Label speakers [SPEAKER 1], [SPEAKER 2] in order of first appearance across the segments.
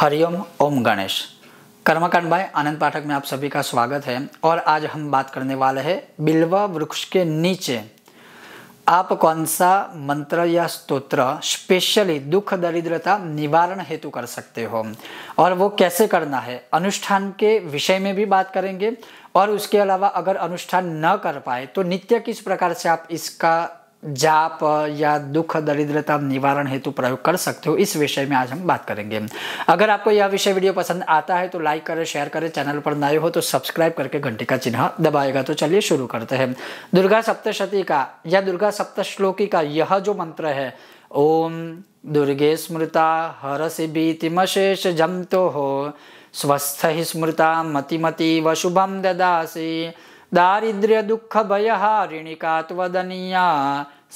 [SPEAKER 1] हरिओम ओम गणेश कर्मकांड भाई आनंद पाठक में आप सभी का स्वागत है और आज हम बात करने वाले हैं बिल्वा वृक्ष के नीचे आप कौन सा मंत्र या स्तोत्र स्पेशली दुख दरिद्रता निवारण हेतु कर सकते हो और वो कैसे करना है अनुष्ठान के विषय में भी बात करेंगे और उसके अलावा अगर अनुष्ठान न कर पाए तो नित्य किस प्रकार से आप इसका जाप या दुख दरिद्रता निवारण हेतु प्रयोग कर सकते हो इस विषय में आज हम बात करेंगे अगर आपको यह विषय वीडियो पसंद आता है तो लाइक करें शेयर करें चैनल पर नए हो तो सब्सक्राइब करके घंटे का चिन्ह दबाएगा तो चलिए शुरू करते हैं दुर्गा सप्तशती का या दुर्गा सप्तश्लोकी का यह जो मंत्र है ओम दुर्गे स्मृता से बीतिमशेष जमतो हो स्वस्थ ही स्मृता मतिमति व शुभम ददासी दारिद्र्य दुख भयहारिणी का त्वदनीया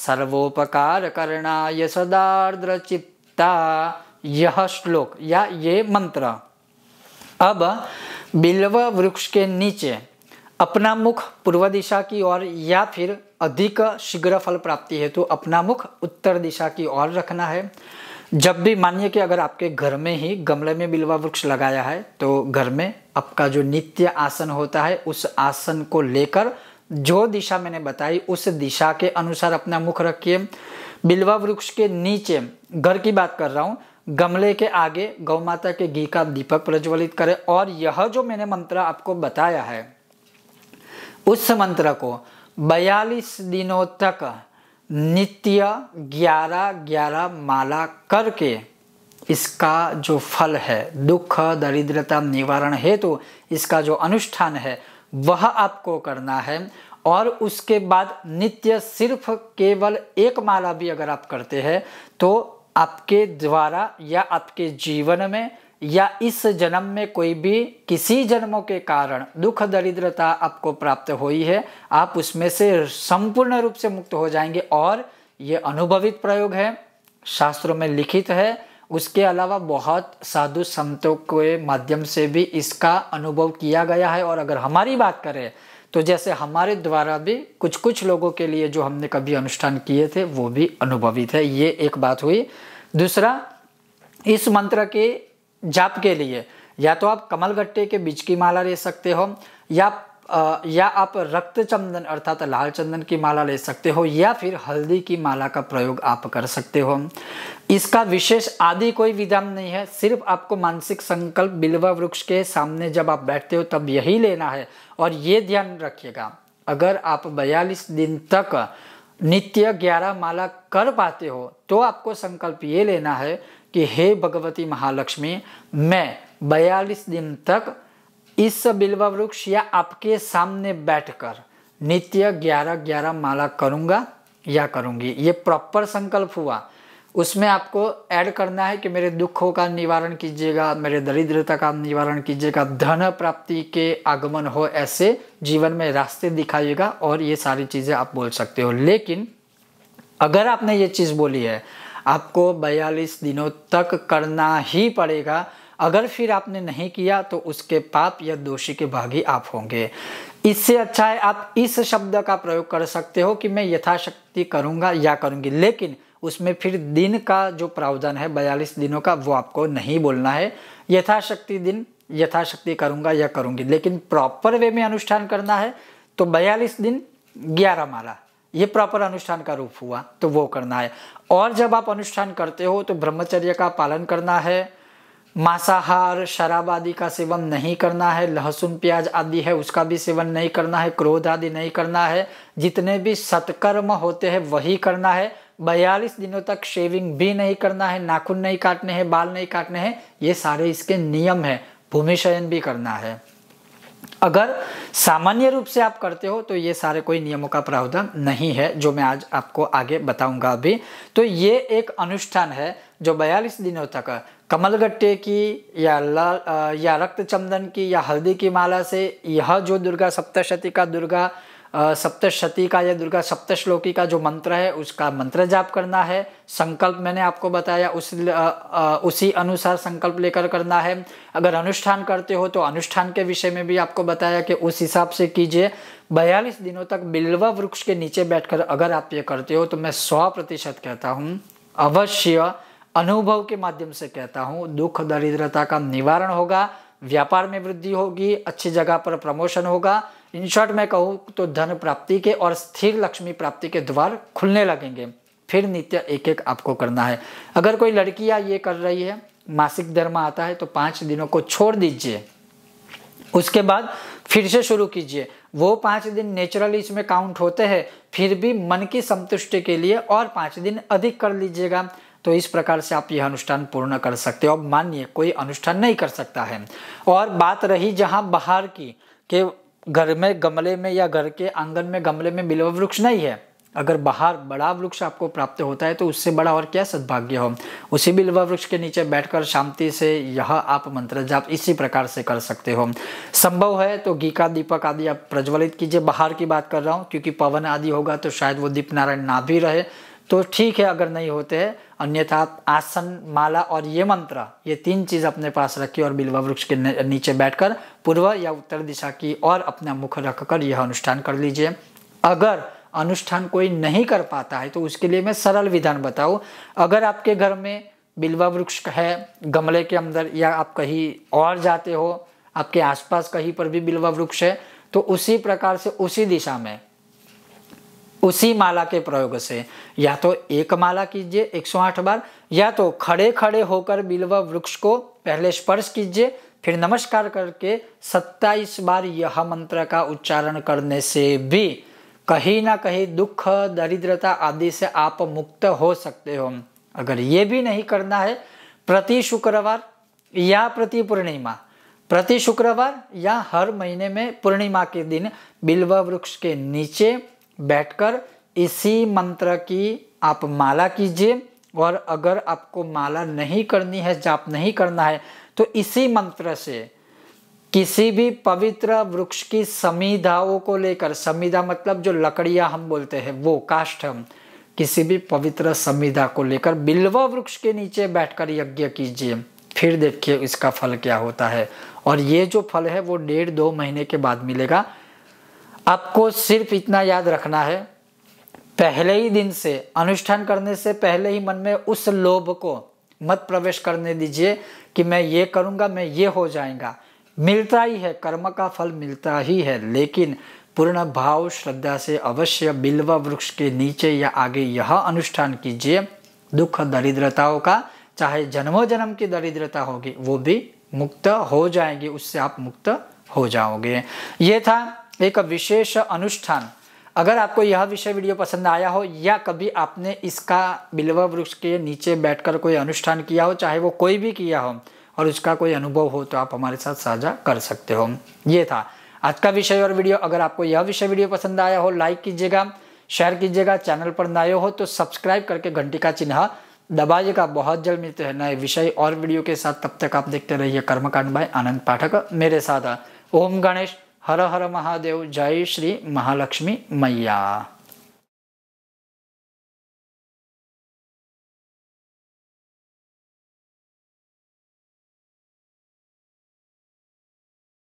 [SPEAKER 1] सर्वोपकार करणाय चित्ता यह श्लोक या ये मंत्र अब बिल्व वृक्ष के नीचे अपना मुख पूर्व दिशा की ओर या फिर अधिक शीघ्र फल प्राप्ति हेतु तो अपना मुख उत्तर दिशा की ओर रखना है जब भी मानिए कि अगर आपके घर में ही गमले में बिल्वा वृक्ष लगाया है तो घर में आपका जो नित्य आसन होता है उस आसन को लेकर जो दिशा मैंने बताई उस दिशा के अनुसार अपना मुख रखिए बिलवा वृक्ष के नीचे घर की बात कर रहा हूँ गमले के आगे गौ माता के घी का दीपक प्रज्वलित करें और यह जो मैंने मंत्र आपको बताया है उस मंत्र को बयालीस दिनों तक नित्य ग्यारह ग्यारह माला करके इसका जो फल है दुख दरिद्रता निवारण हेतु तो इसका जो अनुष्ठान है वह आपको करना है और उसके बाद नित्य सिर्फ केवल एक माला भी अगर आप करते हैं तो आपके द्वारा या आपके जीवन में या इस जन्म में कोई भी किसी जन्मों के कारण दुख दरिद्रता आपको प्राप्त हुई है आप उसमें से संपूर्ण रूप से मुक्त हो जाएंगे और ये अनुभवित प्रयोग है शास्त्रों में लिखित है उसके अलावा बहुत साधु संतों के माध्यम से भी इसका अनुभव किया गया है और अगर हमारी बात करें तो जैसे हमारे द्वारा भी कुछ कुछ लोगों के लिए जो हमने कभी अनुष्ठान किए थे वो भी अनुभवित है ये एक बात हुई दूसरा इस मंत्र के जाप के लिए या तो आप कमल गट्टे के बीच की माला ले सकते हो या या आप रक्त चंदन अर्थात लाल चंदन की माला ले सकते हो या फिर हल्दी की माला का प्रयोग आप कर सकते हो इसका विशेष आदि कोई विधान नहीं है सिर्फ आपको मानसिक संकल्प बिल्वा वृक्ष के सामने जब आप बैठते हो तब यही लेना है और ये ध्यान रखिएगा अगर आप 42 दिन तक नित्य 11 माला कर पाते हो तो आपको संकल्प ये लेना है कि हे भगवती महालक्ष्मी मैं 42 दिन तक इस बिल्वा वृक्ष या आपके सामने बैठकर नित्य ग्यारह ग्यारह माला करूंगा या करूंगी ये प्रॉपर संकल्प हुआ उसमें आपको ऐड करना है कि मेरे दुखों का निवारण कीजिएगा मेरे दरिद्रता का निवारण कीजिएगा धन प्राप्ति के आगमन हो ऐसे जीवन में रास्ते दिखाइएगा और ये सारी चीज़ें आप बोल सकते हो लेकिन अगर आपने ये चीज़ बोली है आपको बयालीस दिनों तक करना ही पड़ेगा अगर फिर आपने नहीं किया तो उसके पाप या दोषी के भागी आप होंगे इससे अच्छा है आप इस शब्द का प्रयोग कर सकते हो कि मैं यथाशक्ति करूंगा या करूंगी लेकिन उसमें फिर दिन का जो प्रावधान है बयालीस दिनों का वो आपको नहीं बोलना है यथाशक्ति दिन यथाशक्ति करूंगा या करूंगी लेकिन प्रॉपर वे में अनुष्ठान करना है तो बयालीस दिन ग्यारह माला ये प्रॉपर अनुष्ठान का रूप हुआ तो वो करना है और जब आप अनुष्ठान करते हो तो ब्रह्मचर्य का पालन करना है मांसाहार शराब आदि का सेवन नहीं करना है लहसुन प्याज आदि है उसका भी सेवन नहीं करना है क्रोध आदि नहीं करना है जितने भी सत्कर्म होते हैं वही करना है बयालीस दिनों तक शेविंग भी नहीं करना है नाखून नहीं काटने हैं बाल नहीं काटने हैं ये सारे इसके नियम हैं भूमि शयन भी करना है अगर सामान्य रूप से आप करते हो तो ये सारे कोई नियमों का प्रावधान नहीं है जो मैं आज आपको आगे बताऊंगा अभी तो ये एक अनुष्ठान है जो 42 दिनों तक कमलगट्टे की या लाल या रक्त चंदन की या हल्दी की माला से यह जो दुर्गा सप्तशती का दुर्गा सप्तशती का या दुर्गा सप्तश्लोकी का जो मंत्र है उसका मंत्र जाप करना है संकल्प मैंने आपको बताया उस उसी अनुसार संकल्प लेकर करना है अगर अनुष्ठान करते हो तो अनुष्ठान के विषय में भी आपको बताया कि उस हिसाब से कीजिए बयालीस दिनों तक बिल्व वृक्ष के नीचे बैठ अगर आप ये करते हो तो मैं सौ प्रतिशत कहता हूँ अवश्य अनुभव के माध्यम से कहता हूँ दुख दरिद्रता का निवारण होगा व्यापार में वृद्धि होगी अच्छी जगह पर प्रमोशन होगा इन शॉर्ट मैं कहूँ तो धन प्राप्ति के और स्थिर लक्ष्मी प्राप्ति के द्वार खुलने लगेंगे फिर नित्य एक एक आपको करना है अगर कोई लड़कियाँ ये कर रही है मासिक धर्म आता है तो पाँच दिनों को छोड़ दीजिए उसके बाद फिर से शुरू कीजिए वो पाँच दिन नेचुरली इसमें काउंट होते हैं फिर भी मन की संतुष्टि के लिए और पाँच दिन अधिक कर लीजिएगा तो इस प्रकार से आप यह अनुष्ठान पूर्ण कर सकते हो मानिए कोई अनुष्ठान नहीं कर सकता है और बात रही जहाँ बाहर की कि घर में गमले में या घर के आंगन में गमले में बिल्व वृक्ष नहीं है अगर बाहर बड़ा वृक्ष आपको प्राप्त होता है तो उससे बड़ा और क्या सद्भाग्य हो उसी बिलवा वृक्ष के नीचे बैठकर शांति से यह आप मंत्र जाप इसी प्रकार से कर सकते हो संभव है तो घी का दीपक आदि आप प्रज्वलित कीजिए बाहर की बात कर रहा हूँ क्योंकि पवन आदि होगा तो शायद वो दीप नारायण ना भी रहे तो ठीक है अगर नहीं होते हैं अन्यथा आप आसन माला और ये मंत्र ये तीन चीज़ अपने पास रखिए और बिल्वा वृक्ष के नीचे बैठकर पूर्व या उत्तर दिशा की और अपना मुख रखकर यह अनुष्ठान कर लीजिए अगर अनुष्ठान कोई नहीं कर पाता है तो उसके लिए मैं सरल विधान बताऊँ अगर आपके घर में बिल्वा वृक्ष है गमले के अंदर या आप कहीं और जाते हो आपके आसपास कहीं पर भी बिल्वा वृक्ष है तो उसी प्रकार से उसी दिशा में उसी माला के प्रयोग से या तो एक माला कीजिए 108 बार या तो खड़े खड़े होकर बिल्व वृक्ष को पहले स्पर्श कीजिए फिर नमस्कार करके 27 बार यह मंत्र का उच्चारण करने से भी कहीं ना कहीं दुख दरिद्रता आदि से आप मुक्त हो सकते हो अगर ये भी नहीं करना है प्रति शुक्रवार या प्रति पूर्णिमा प्रति शुक्रवार या हर महीने में पूर्णिमा के दिन बिल्व वृक्ष के नीचे बैठकर इसी मंत्र की आप माला कीजिए और अगर आपको माला नहीं करनी है जाप नहीं करना है तो इसी मंत्र से किसी भी पवित्र वृक्ष की समिधाओं को लेकर समिधा मतलब जो लकड़ियां हम बोलते हैं वो काष्ठ हम किसी भी पवित्र संविधा को लेकर बिल्वा वृक्ष के नीचे बैठकर यज्ञ कीजिए फिर देखिए इसका फल क्या होता है और ये जो फल है वो डेढ़ दो महीने के बाद मिलेगा आपको सिर्फ इतना याद रखना है पहले ही दिन से अनुष्ठान करने से पहले ही मन में उस लोभ को मत प्रवेश करने दीजिए कि मैं ये करूँगा मैं ये हो जाएगा मिलता ही है कर्म का फल मिलता ही है लेकिन पूर्ण भाव श्रद्धा से अवश्य बिल्व वृक्ष के नीचे या आगे यह अनुष्ठान कीजिए दुख दरिद्रताओं का चाहे जन्मों जन्म की दरिद्रता होगी वो भी मुक्त हो जाएंगी उससे आप मुक्त हो जाओगे ये था एक विशेष अनुष्ठान अगर आपको यह विषय वीडियो पसंद आया हो या कभी आपने इसका बिलवा वृक्ष के नीचे बैठकर कोई अनुष्ठान किया हो चाहे वो कोई भी किया हो और उसका कोई अनुभव हो तो आप हमारे साथ साझा कर सकते हो ये था आज का विषय और वीडियो अगर आपको यह विषय वीडियो पसंद आया हो लाइक कीजिएगा शेयर कीजिएगा चैनल पर नए हो तो सब्सक्राइब करके घंटी का चिन्ह दबाइएगा बहुत जल्द मिलते हैं नए विषय और वीडियो के साथ तब तक आप देखते रहिए कर्मकांड भाई आनंद पाठक मेरे साथ ओम गणेश हर हर महादेव जय श्री महालक्ष्मी मैया